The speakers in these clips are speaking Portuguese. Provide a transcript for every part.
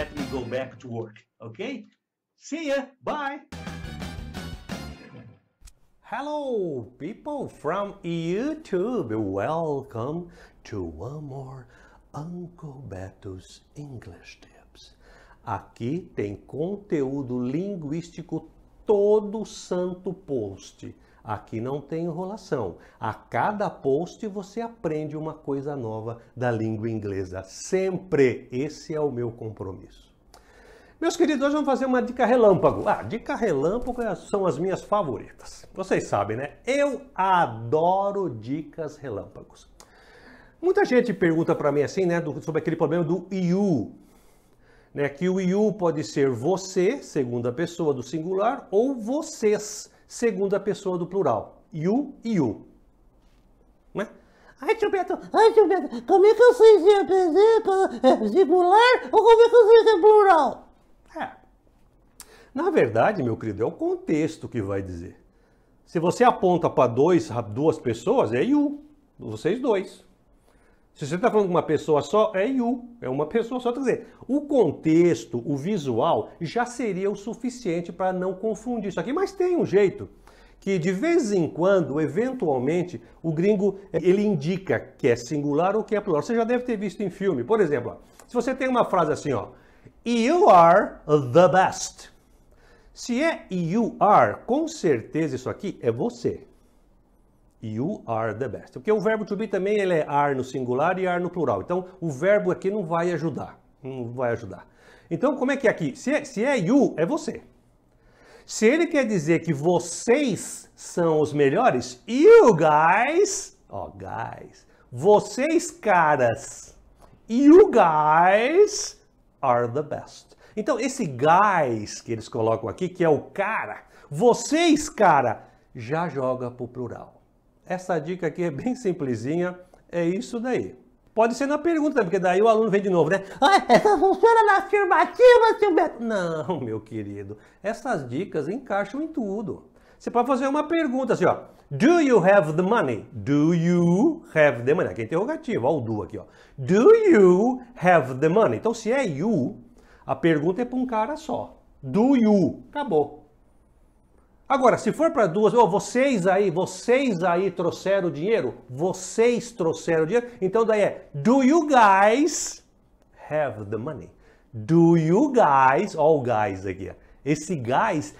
Let me go back to work. Okay? See ya. Bye. Hello, people from YouTube. Welcome to one more Uncle Beto's English Tips. Aqui tem conteúdo linguístico todo santo post. Aqui não tem enrolação. A cada post você aprende uma coisa nova da língua inglesa. Sempre! Esse é o meu compromisso. Meus queridos, hoje vamos fazer uma dica relâmpago. Ah, dica relâmpago é- são as minhas favoritas. Vocês sabem, né? Eu adoro dicas relâmpagos. Muita gente pergunta para mim assim, né, sobre aquele problema do IU. Né? Que o you pode ser você, segunda pessoa do singular, ou vocês, segunda pessoa do plural. You e you. Né? Ai, tio Beto, ai, tio Beto, como é que eu sei se é, é singular ou como é que eu sei se é plural? É. Na verdade, meu querido, é o contexto que vai dizer. Se você aponta para dois, duas pessoas, é you, vocês dois. Se você está falando de uma pessoa só, é you, é uma pessoa só. Quer dizer, o contexto, o visual, já seria o suficiente para não confundir isso aqui. Mas tem um jeito que de vez em quando, eventualmente, o gringo ele indica que é singular ou que é plural. Você já deve ter visto em filme. Por exemplo, ó, se você tem uma frase assim, ó, You are the best. Se é you are, com certeza isso aqui é você. You are the best. Porque o verbo to be também ele é are no singular e are no plural. Então, o verbo aqui não vai ajudar. Não vai ajudar. Então, como é que é aqui? Se é, se é you, é você. Se ele quer dizer que vocês são os melhores, you guys, ó, oh, guys, vocês caras, you guys are the best. Então, esse guys que eles colocam aqui, que é o cara, vocês, cara, já joga pro plural. Essa dica aqui é bem simplesinha, é isso daí. Pode ser na pergunta, porque daí o aluno vem de novo, né? Ah, essa funciona na afirmativa, seu Não, meu querido. Essas dicas encaixam em tudo. Você pode fazer uma pergunta assim, ó. Do you have the money? Do you have the money? Aqui é interrogativo, ó o do aqui, ó. Do you have the money? Então, se é you, a pergunta é para um cara só. Do you. Acabou. Agora, se for para duas, oh, vocês aí, vocês aí trouxeram o dinheiro, vocês trouxeram o dinheiro, então daí é do you guys have the money? Do you guys, All o guys aqui, esse guys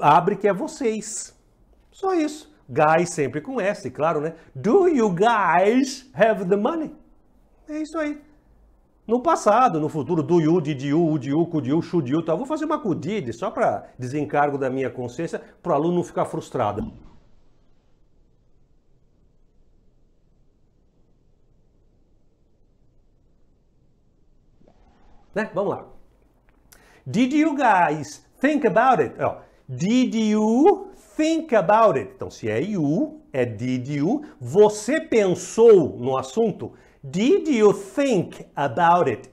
abre que é vocês. Só isso. Guys sempre com S, claro, né? Do you guys have the money? É isso aí no passado, no futuro, do Yu, Didiu, Udiu, Cudiu, Xudiu, tal. Vou fazer uma Cudide só para desencargo da minha consciência, para o aluno não ficar frustrado. Né? Vamos lá. Did you guys think about it? Oh, did you think about it? Então, se é you, é did you. Você pensou no assunto? Did you think about it?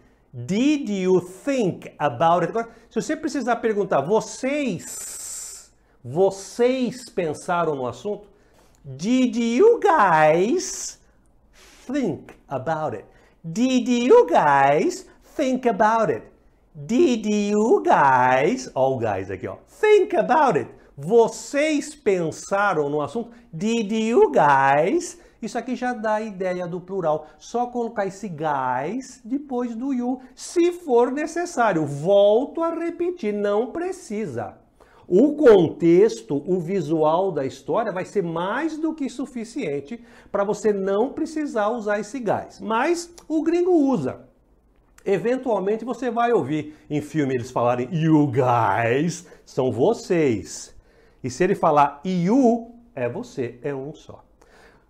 Did you think about it? Agora, se você precisar perguntar, vocês, vocês pensaram no assunto? Did you guys think about it? Did you guys think about it? Did you guys, all guys aqui, ó, think about it? Vocês pensaram no assunto? Did you guys isso aqui já dá a ideia do plural. Só colocar esse gás depois do you, se for necessário. Volto a repetir, não precisa. O contexto, o visual da história vai ser mais do que suficiente para você não precisar usar esse gás. Mas o gringo usa. Eventualmente você vai ouvir em filme eles falarem you guys, são vocês. E se ele falar you, é você, é um só.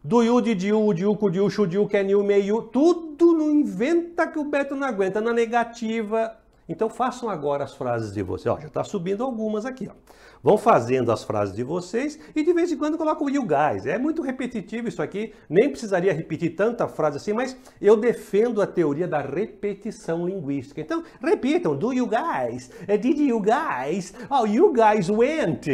Duyu, Didiu, Udiu, Kudiu, Chudiu, Kenil, Meiu, tudo não inventa que o Beto não aguenta. Na negativa, então façam agora as frases de vocês. Ó, já está subindo algumas aqui. Ó. Vão fazendo as frases de vocês e de vez em quando colocam o guys. É muito repetitivo isso aqui. Nem precisaria repetir tanta frase assim, mas eu defendo a teoria da repetição linguística. Então repitam: Do you guys? Did you guys? Oh, you guys went.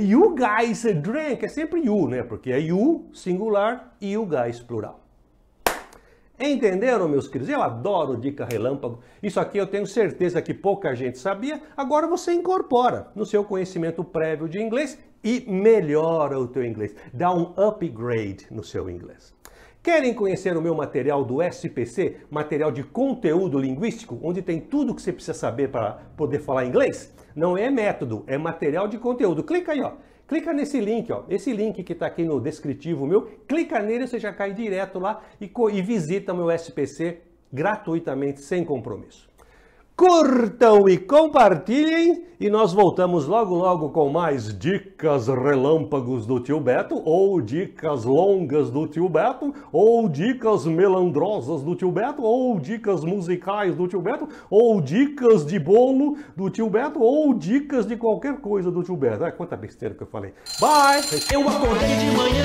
You guys drank. É sempre you, né? Porque é you singular e you guys plural. Entenderam, meus queridos? Eu adoro dica relâmpago. Isso aqui eu tenho certeza que pouca gente sabia. Agora você incorpora no seu conhecimento prévio de inglês e melhora o teu inglês. Dá um upgrade no seu inglês. Querem conhecer o meu material do SPC, material de conteúdo linguístico, onde tem tudo que você precisa saber para poder falar inglês? Não é método, é material de conteúdo. Clica aí, ó clica nesse link, ó, esse link que está aqui no descritivo meu, clica nele, você já cai direto lá e, e visita meu SPC gratuitamente, sem compromisso curtam e compartilhem e nós voltamos logo logo com mais dicas relâmpagos do tio Beto ou dicas longas do tio Beto ou dicas melandrosas do tio Beto ou dicas musicais do tio Beto ou dicas de bolo do tio Beto ou dicas de qualquer coisa do tio Beto. Ah, quanta besteira que eu falei. Bye. Eu acordei de manhã